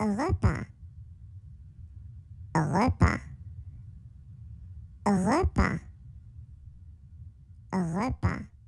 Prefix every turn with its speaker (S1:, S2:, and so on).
S1: Repas. Repas. Repas.
S2: Repas.